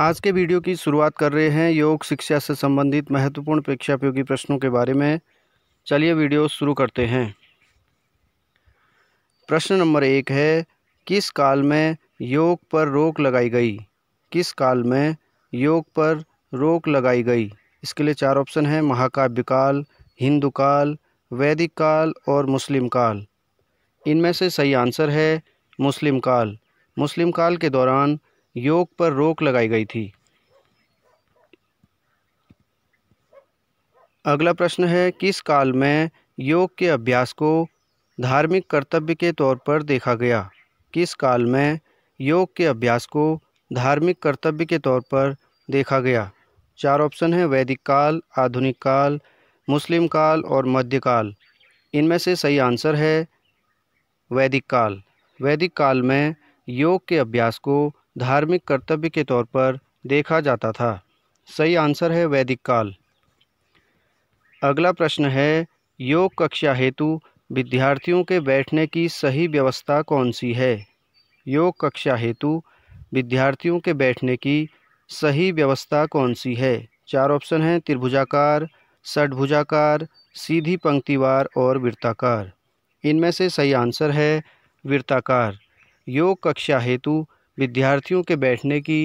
आज के वीडियो की शुरुआत कर रहे हैं योग शिक्षा से संबंधित महत्वपूर्ण प्रेक्षापयोगी प्रश्नों के बारे में चलिए वीडियो शुरू करते हैं प्रश्न नंबर एक है किस काल में योग पर रोक लगाई गई किस काल में योग पर रोक लगाई गई इसके लिए चार ऑप्शन हैं महाकाव्य काल हिंदू काल वैदिक काल और मुस्लिम काल इनमें से सही आंसर है मुस्लिम काल मुस्लिम काल के दौरान योग पर रोक लगाई गई थी अगला प्रश्न है किस काल में योग के अभ्यास को धार्मिक कर्तव्य के तौर पर देखा गया किस काल में योग के अभ्यास को धार्मिक कर्तव्य के तौर पर देखा गया चार ऑप्शन है वैदिक काल आधुनिक काल मुस्लिम काल और मध्यकाल इनमें से सही आंसर है वैदिक काल वैदिक काल में योग के अभ्यास को धार्मिक कर्तव्य के तौर पर देखा जाता था सही आंसर है वैदिक काल अगला प्रश्न है योग कक्षा हेतु विद्यार्थियों के बैठने की सही व्यवस्था कौन सी है योग कक्षा हेतु विद्यार्थियों के बैठने की सही व्यवस्था कौन सी है चार ऑप्शन हैं त्रिभुजाकार षडभुजाकार सीधी पंक्तिवार और वृत्ताकार इनमें से सही आंसर है वृत्ताकार योग कक्षा हेतु विद्यार्थियों के बैठने की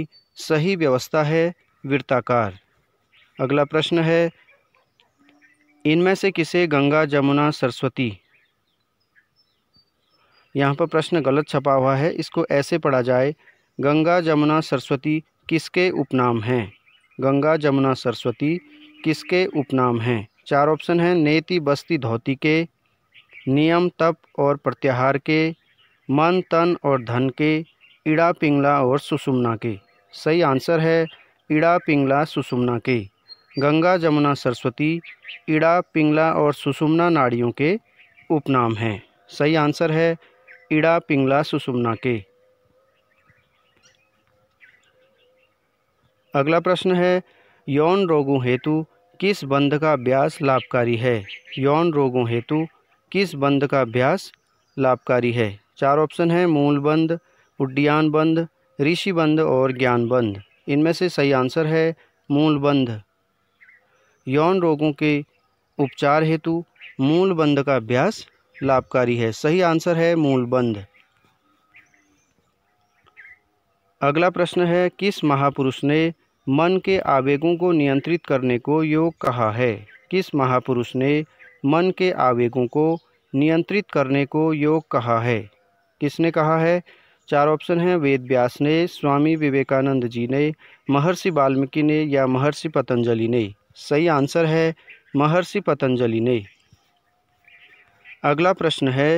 सही व्यवस्था है वृत्ताकार अगला प्रश्न है इनमें से किसे गंगा जमुना सरस्वती यहाँ पर प्रश्न गलत छपा हुआ है इसको ऐसे पढ़ा जाए गंगा जमुना सरस्वती किसके उपनाम हैं गंगा जमुना सरस्वती किसके उपनाम हैं चार ऑप्शन हैं नेति बस्ती धोती के नियम तप और प्रत्याहार के मन तन और धन के इड़ा पिंगला और सुषुमना के सही आंसर है इड़ा पिंगला सुषुमना के गंगा जमुना सरस्वती इड़ा पिंगला और सुषुमना नाड़ियों के उपनाम हैं सही आंसर है इड़ा पिंगला सुषुमना के अगला प्रश्न है यौन रोगों हेतु किस बंध का अभ्यास लाभकारी है यौन रोगों हेतु किस बंध का अभ्यास लाभकारी है चार ऑप्शन है मूल बंध ऋषि ऋषिबंध और ज्ञानबंध इनमें से सही आंसर है मूलबंध यौन रोगों के उपचार हेतु मूलबंध का अभ्यास लाभकारी है सही आंसर है मूलबंध अगला प्रश्न है किस महापुरुष ने मन के आवेगों को नियंत्रित करने को योग कहा है किस महापुरुष ने मन के आवेगों को नियंत्रित करने को योग कहा है किसने कहा है चार ऑप्शन हैं वेद व्यास ने स्वामी विवेकानंद जी ने महर्षि वाल्मीकि ने या महर्षि पतंजलि ने सही आंसर है महर्षि पतंजलि ने अगला प्रश्न है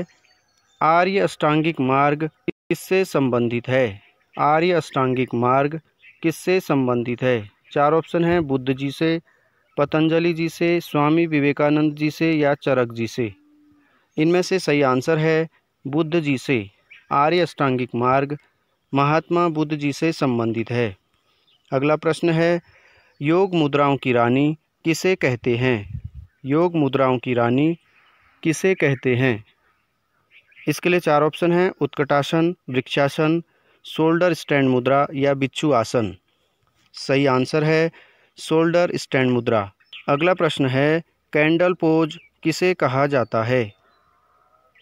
आर्य अष्टांगिक मार्ग किससे संबंधित है आर्य अष्टांगिक मार्ग किससे संबंधित है चार ऑप्शन हैं बुद्ध जी से पतंजलि जी से स्वामी विवेकानंद जी से या चरक जी से इनमें से सही आंसर है बुद्ध जी से आर्य अष्टांगिक मार्ग महात्मा बुद्ध जी से संबंधित है अगला प्रश्न है योग मुद्राओं की रानी किसे कहते हैं योग मुद्राओं की रानी किसे कहते हैं इसके लिए चार ऑप्शन हैं उत्कटासन वृक्षासन शोल्डर स्टैंड मुद्रा या बिच्छू आसन सही आंसर है शोल्डर स्टैंड मुद्रा अगला प्रश्न है कैंडल पोज किसे कहा जाता है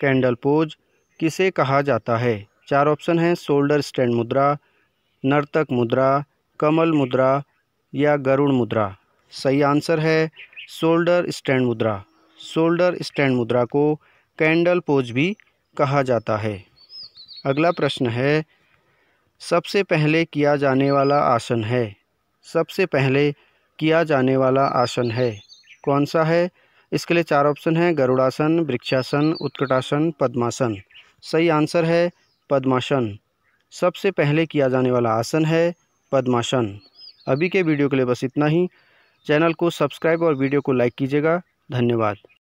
कैंडल पोज किसे कहा जाता है चार ऑप्शन हैं शोल्डर स्टैंड मुद्रा नर्तक मुद्रा कमल मुद्रा या गरुड़ मुद्रा सही आंसर है शोल्डर स्टैंड मुद्रा शोल्डर स्टैंड मुद्रा को कैंडल पोज भी कहा जाता है अगला प्रश्न है सबसे पहले किया जाने वाला आसन है सबसे पहले किया जाने वाला आसन है कौन सा है इसके लिए चार ऑप्शन हैं गरुड़ासन वृक्षासन उत्कटासन पद्मासन सही आंसर है पद्मासन सबसे पहले किया जाने वाला आसन है पद्मासन अभी के वीडियो के लिए बस इतना ही चैनल को सब्सक्राइब और वीडियो को लाइक कीजिएगा धन्यवाद